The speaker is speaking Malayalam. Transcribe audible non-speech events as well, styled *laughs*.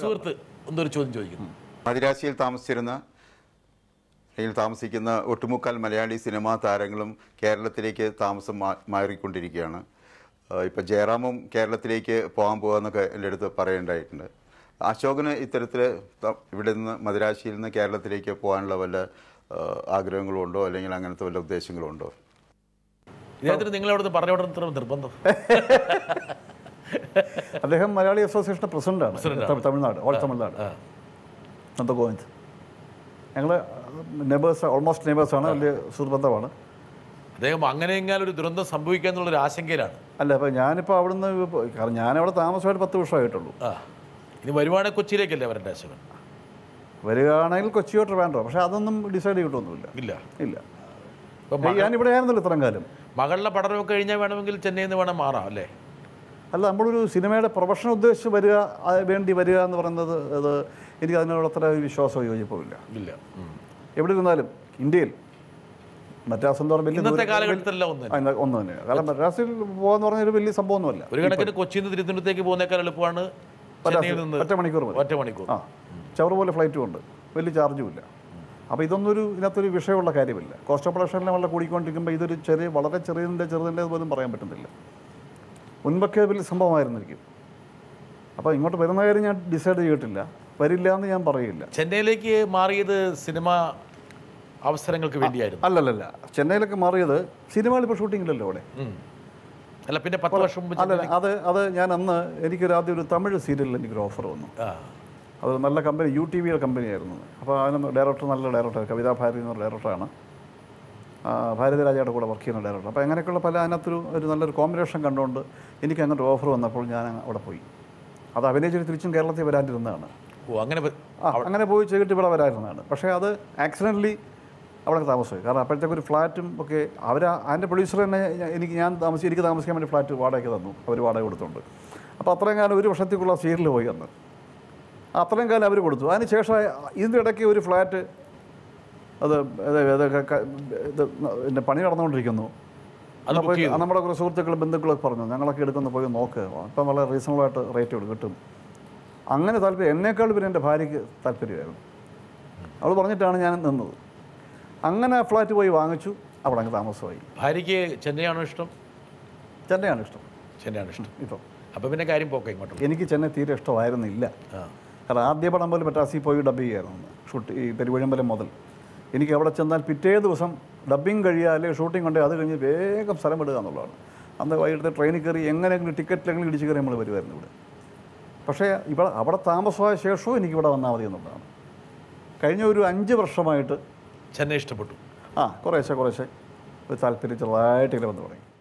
സുഹൃത്ത് എന്തൊരു ചോദ്യം ചോദിക്കുന്നു മദിരാശിയിൽ താമസിച്ചിരുന്ന അല്ലെങ്കിൽ താമസിക്കുന്ന ഒട്ടുമുക്കാൽ മലയാളി സിനിമാ താരങ്ങളും കേരളത്തിലേക്ക് താമസം മാറിക്കൊണ്ടിരിക്കുകയാണ് ഇപ്പോൾ ജയറാമും കേരളത്തിലേക്ക് പോകാൻ പോകുമെന്നൊക്കെ എൻ്റെ അടുത്ത് പറയേണ്ടായിട്ടുണ്ട് അശോകന് ഇത്തരത്തിൽ ഇവിടെ നിന്ന് മദിരാശിയിൽ നിന്ന് കേരളത്തിലേക്ക് പോകാനുള്ള വല്ല ആഗ്രഹങ്ങളുണ്ടോ അല്ലെങ്കിൽ അങ്ങനത്തെ വല്ല ഉദ്ദേശങ്ങളുണ്ടോ ഉണ്ടോ നിങ്ങളോട് പറഞ്ഞു നിർബന്ധം *laughs* അദ്ദേഹം മലയാളി അസോസിയേഷൻ്റെ പ്രസിഡന്റാണ് തമിഴ്നാട് ഓൾ തമിഴ്നാട് നന്ദഗോവിന്ദ് ഞങ്ങൾ നെബേഴ്സ് ഓൾമോസ്റ്റ് നെബേഴ്സാണ് വലിയ സുഹൃബന്ധമാണ് അദ്ദേഹം അങ്ങനെ ഒരു ദുരന്തം സംഭവിക്കുക എന്നുള്ളൊരു ആശങ്കയിലാണ് അല്ല അപ്പോൾ ഞാനിപ്പോൾ അവിടുന്ന് കാരണം ഞാനവിടെ താമസമായിട്ട് പത്ത് വർഷമായിട്ടുള്ളൂ ഇനി വരുവാണെങ്കിൽ കൊച്ചിയിലേക്കല്ലേ അവരുടെ ആശങ്ക വരികയാണെങ്കിൽ കൊച്ചിയോ വേണ്ടോ പക്ഷേ അതൊന്നും ഡിസൈഡ് ചെയ്തിട്ടൊന്നുമില്ല ഇല്ല ഇല്ല ഞാനിവിടെ ആയിരുന്നല്ലോ ഇത്രയും കാലം മകളുടെ പഠനമൊക്കെ കഴിഞ്ഞാൽ വേണമെങ്കിൽ ചെന്നൈയിൽ നിന്ന് വേണം മാറാം അല്ലേ അല്ല നമ്മളൊരു സിനിമയുടെ പ്രൊഫഷൻ ഉദ്ദേശിച്ച് വരിക വേണ്ടി വരിക എന്ന് പറയുന്നത് അത് എനിക്ക് അതിനോട് അത്ര വിശ്വാസം യോജിപ്പുമില്ല ഇല്ല എവിടെ നിന്നാലും ഇന്ത്യയിൽ മദ്രാസ് എന്ന് പറഞ്ഞാൽ ഇന്നത്തെ ഒന്ന് ഒന്ന് തന്നെയാണ് കാരണം മദ്രാസിൽ പോകാന്ന് പറഞ്ഞ ഒരു വലിയ സംഭവം ഒന്നുമല്ല കൊച്ചി കൊച്ചിയിൽ നിന്ന് തിരുവനന്തപുരത്തേക്ക് പോകുന്നേക്കാൾ എളുപ്പമാണ് ഒറ്റ മണിക്കൂർ ഒറ്റ മണിക്കൂർ ആ ചവർ പോലെ ഫ്ലൈറ്റും ഉണ്ട് വലിയ ചാർജും ഇല്ല അപ്പോൾ ഇതൊന്നൊരു ഇതിനകത്തൊരു വിഷയമുള്ള കാര്യമില്ല കോസ്റ്റ് ഓപ്പറേഷനിലെ വളരെ കൂടിക്കൊണ്ടിരിക്കുമ്പോൾ ഇതൊരു ചെറിയ വളരെ ചെറിയതിൻ്റെ ചെറുതിൻ്റെ പോലും പറയാൻ പറ്റുന്നില്ല മുൻപൊക്കെ വലിയ സംഭവമായിരുന്നിരിക്കും അപ്പോൾ ഇങ്ങോട്ട് വരുന്ന കാര്യം ഞാൻ ഡിസൈഡ് ചെയ്തിട്ടില്ല വരില്ല എന്ന് ഞാൻ പറയില്ല ചെന്നൈയിലേക്ക് മാറിയത് സിനിമ അവസരങ്ങൾക്ക് വേണ്ടിയായിരുന്നു അല്ലല്ല ചെന്നൈയിലൊക്കെ മാറിയത് സിനിമകൾ ഇപ്പോൾ ഷൂട്ടിങ്ങിലല്ലോ അവിടെ അല്ല പിന്നെ പത്ത് വർഷം അല്ല അത് അത് ഞാൻ അന്ന് എനിക്കൊരു ആദ്യം ഒരു തമിഴ് സീരിയലിൽ എനിക്കൊരു ഓഫർ വന്നു അതൊരു നല്ല കമ്പനി യു ടി വിയുടെ കമ്പനിയായിരുന്നു അപ്പോൾ അതിന് ഡയറക്ടർ നല്ല ഡയറക്ടർ കവിതാ ഭാരതി എന്നൊരു ഡയറക്ടറാണ് ഭാരതരാജയുടെ കൂടെ വർക്ക് ചെയ്യുന്ന ഡയറക്ടർ അപ്പോൾ അങ്ങനെയൊക്കെയുള്ള പല അതിനകത്തൊരു ഒരു നല്ലൊരു കോമ്പിനേഷൻ കണ്ടുകൊണ്ട് എനിക്ക് അങ്ങനെ ഓഫർ വന്നപ്പോൾ ഞാൻ അവിടെ പോയി അത് അഭിനയിച്ചിട്ട് തിരിച്ചും കേരളത്തിൽ വരാണ്ടിരുന്നതാണ് ഓ അങ്ങനെ അങ്ങനെ പോയി ചെയ്തിട്ട് ഇവിടെ വരാതിരുന്നതാണ് പക്ഷേ അത് ആക്സിഡൻ്റലി അവിടെ താമസമായി കാരണം അപ്പോഴത്തേക്ക് ഒരു ഫ്ലാറ്റും ഒക്കെ അവർ അതിൻ്റെ പ്രൊഡ്യൂസർ തന്നെ എനിക്ക് ഞാൻ താമസിച്ച് എനിക്ക് താമസിക്കാൻ വേണ്ടി ഫ്ലാറ്റ് വാടകയ്ക്ക് തന്നു അവർ വാടക കൊടുത്തുണ്ട് അപ്പോൾ അത്രയും കാലം ഒരു വർഷത്തേക്കുള്ള സീരിയൽ പോയി അന്ന് അത്രയും കാലം അവർ കൊടുത്തു അതിന് ശേഷം ഇതിൻ്റെ ഇടയ്ക്ക് ഒരു ഫ്ലാറ്റ് അത് ഇത് പിന്നെ പണി നടന്നുകൊണ്ടിരിക്കുന്നു നമ്മുടെ കുറേ സുഹൃത്തുക്കൾ ബന്ധുക്കളൊക്കെ പറഞ്ഞു ഞങ്ങളൊക്കെ എടുക്കുന്ന പോയി നോക്ക് ഇപ്പം വളരെ ആയിട്ട് റേറ്റ് കിട്ടും അങ്ങനെ താല്പര്യം എന്നേക്കാൾ പിന്നെ എൻ്റെ ഭാര്യയ്ക്ക് താല്പര്യമായിരുന്നു അവൾ പറഞ്ഞിട്ടാണ് ഞാൻ നിന്നത് അങ്ങനെ ഫ്ലാറ്റ് പോയി വാങ്ങിച്ചു അവിടെ അങ്ങ് താമസമായി ഭാര്യയ്ക്ക് ചെന്നൈയാണോ ഇഷ്ടം ചെന്നൈയാണ് ഇഷ്ടം ചെന്നൈയാണ് ഇഷ്ടം ഇപ്പോൾ അപ്പോൾ പിന്നെ കാര്യം പോക്കെ ഇങ്ങോട്ട് എനിക്ക് ചെന്നൈ തീരെ ഇഷ്ടമായിരുന്നില്ല കാരണം ആദ്യ പടം പോലും മറ്റാസി പോയി ഡബ് ചെയ്യായിരുന്നു ഷൂട്ട് ഈ പെരുവഴിമ്പലം മുതൽ എനിക്ക് അവിടെ ചെന്നാൽ പിറ്റേ ദിവസം ഡബ്ബിങ് കഴിയുക അല്ലെങ്കിൽ ഷൂട്ടിംഗ് ഉണ്ടെങ്കിൽ അത് കഴിഞ്ഞ് വേഗം സ്ഥലം വിടുക എന്നുള്ളതാണ് അന്ന് വൈകിട്ട് ട്രെയിനിൽ കയറി എങ്ങനെയെങ്കിലും ടിക്കറ്റിലെങ്കിലും ഇടിച്ച് കയറി നമ്മൾ വരുമായിരുന്നു ഇവിടെ പക്ഷേ ഇവിടെ അവിടെ താമസമായ ശേഷവും എനിക്ക് ഇവിടെ വന്നാൽ മതി എന്നുള്ളതാണ് കഴിഞ്ഞ ഒരു അഞ്ച് വർഷമായിട്ട് ചെന്നൈ ഇഷ്ടപ്പെട്ടു ആ കുറേശ്ശെ കുറേശ്ശെ ഒരു താല്പര്യം ചെറുതായിട്ട് വന്ന് തുടങ്ങി